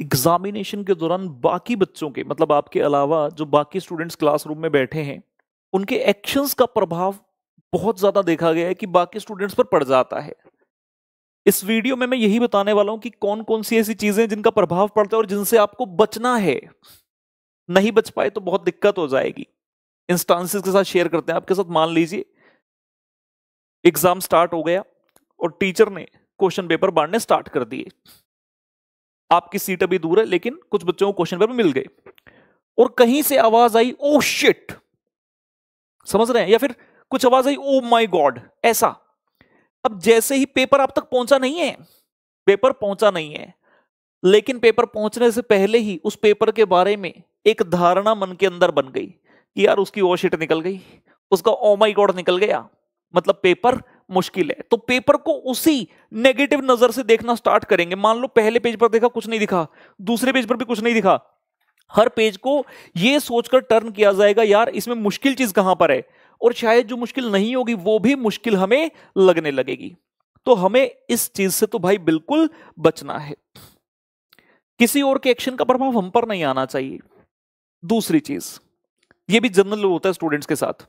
examination के दौरान बाकी बच्चों के मतलब आपके अलावा जो बाकी स्टूडेंट्स क्लासरूम में बैठे हैं उनके एक्शंस का प्रभाव बहुत ज़्यादा देखा गया है कि बाकी स्टूडेंट्स पर पड़ जाता है इस वीडियो में मैं यही बताने वाला हूं कि कौन कौन सी ऐसी चीज़ें जिनका प्रभाव पड़ता है और जिनसे आपको बचना है नहीं बच पाए तो बहुत दिक्कत हो जाएगी इंस्टांसिस के साथ शेयर करते हैं आपके साथ मान लीजिए एग्ज़ाम स्टार्ट हो गया और टीचर ने क्वेश्चन पेपर बांटने स्टार्ट कर दिए आपकी सीट अभी दूर है लेकिन कुछ बच्चों को क्वेश्चन पेपर मिल गए और कहीं से आवाज आई ओ oh शिट समझ रहे हैं या फिर कुछ आवाज आई ओ माय गॉड ऐसा अब जैसे ही पेपर आप तक पहुंचा नहीं है पेपर पहुंचा नहीं है लेकिन पेपर पहुंचने से पहले ही उस पेपर के बारे में एक धारणा मन के अंदर बन गई कि यार उसकी ओ शिट निकल गई उसका ओ माई गॉड निकल गया मतलब पेपर मुश्किल है तो पेपर को उसी नेगेटिव नजर से देखना स्टार्ट करेंगे मान लो पहले पेज पर देखा कुछ नहीं दिखा दूसरे पेज पर भी कुछ नहीं दिखा हर पेज को यह सोचकर टर्न किया जाएगा यार इसमें मुश्किल चीज कहां पर है और शायद जो मुश्किल नहीं होगी वो भी मुश्किल हमें लगने लगेगी तो हमें इस चीज से तो भाई बिल्कुल बचना है किसी और के एक्शन का प्रभाव हम पर नहीं आना चाहिए दूसरी चीज ये भी जनरल होता है स्टूडेंट्स के साथ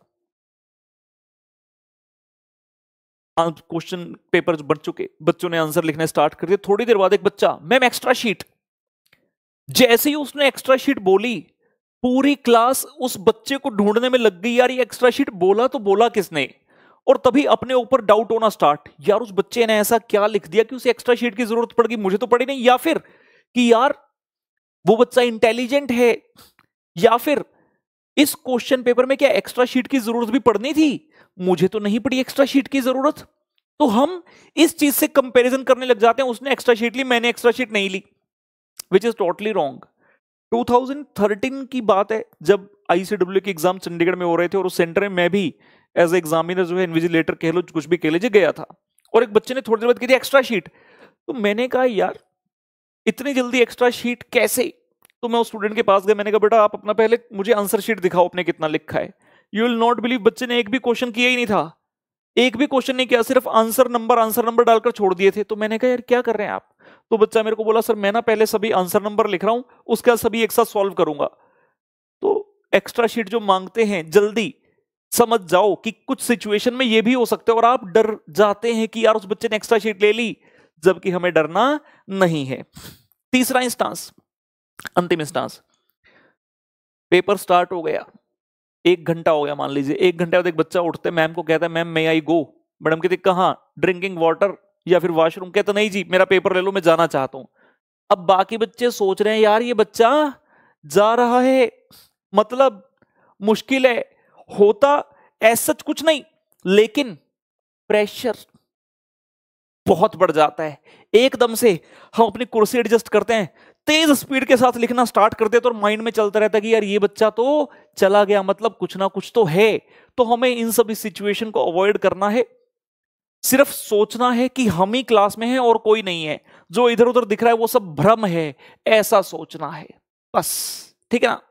क्वेश्चन पेपर बन चुके बच्चों ने आंसर लिखना स्टार्ट कर दिया थोड़ी देर बाद एक बच्चा मैम एक्स्ट्रा शीट जैसे ही उसने एक्स्ट्रा शीट बोली पूरी क्लास उस बच्चे को ढूंढने में लग गई यार ये एक्स्ट्रा शीट बोला तो बोला किसने और तभी अपने ऊपर डाउट होना स्टार्ट यार उस बच्चे ने ऐसा क्या लिख दिया कि उसे एक्स्ट्रा शीट की जरूरत पड़ गई मुझे तो पड़ी नहीं या फिर कि यार वो बच्चा इंटेलिजेंट है या फिर इस क्वेश्चन पेपर में क्या एक्स्ट्रा शीट की जरूरत भी पड़नी थी मुझे तो नहीं पड़ी एक्स्ट्रा शीट की जरूरत तो हम इस चीज से कंपैरिजन करने लग जाते हैं उसने एक्स्ट्रा शीट ली मैंने एक्स्ट्रा शीट नहीं ली विच इज टोटली रॉन्ग 2013 की बात है जब आईसीडब्ल्यू के एग्जाम चंडीगढ़ में हो रहे थे और उस सेंटर में मैं भी एज एग्जामिनर जो है इन्विजिलेटर कह लो कुछ भी कह लीजिए गया था और एक बच्चे ने थोड़ी देर बाद कह थी एक्स्ट्रा शीट तो मैंने कहा यार इतनी जल्दी एक्स्ट्रा शीट कैसे तो मैं उस स्टूडेंट के पास गया मैंने कहा बेटा आप अपना पहले मुझे आंसर शीट दिखाओ अपने कितना लिखा है यू विल नॉट बिलीव बच्चे ने एक भी क्वेश्चन किया ही नहीं था एक भी क्वेश्चन नहीं किया सिर्फ आंसर नंबर आंसर नंबर डालकर छोड़ दिए थे तो मैंने कहा यार क्या कर रहे हैं आप तो बच्चा मेरे को बोला सर मैं ना पहले सभी आंसर नंबर लिख रहा हूं उसके बाद सभी एक साथ सॉल्व करूंगा तो एक्स्ट्रा शीट जो मांगते हैं जल्दी समझ जाओ कि कुछ सिचुएशन में ये भी हो सकता है और आप डर जाते हैं कि यार उस बच्चे ने एक्स्ट्रा शीट ले ली जबकि हमें डरना नहीं है तीसरा इंस्टांस अंतिम इंस्टांस पेपर स्टार्ट हो गया एक घंटा हो गया मान लीजिए एक घंटे बाद एक बच्चा उठते मैम को कहता है मैम मे आई गो मैडम कहते कहाँ ड्रिंकिंग वाटर या फिर वॉशरूम कहते नहीं जी मेरा पेपर ले लो मैं जाना चाहता हूँ अब बाकी बच्चे सोच रहे हैं यार ये बच्चा जा रहा है मतलब मुश्किल है होता ऐसा कुछ नहीं लेकिन प्रेशर बहुत बढ़ जाता है एकदम से हम अपनी कुर्सी एडजस्ट करते हैं तेज स्पीड के साथ लिखना स्टार्ट करते तो माइंड में चलता रहता कि यार ये बच्चा तो चला गया मतलब कुछ ना कुछ तो है तो हमें इन सभी सिचुएशन को अवॉइड करना है सिर्फ सोचना है कि हम ही क्लास में है और कोई नहीं है जो इधर उधर दिख रहा है वो सब भ्रम है ऐसा सोचना है बस ठीक है ना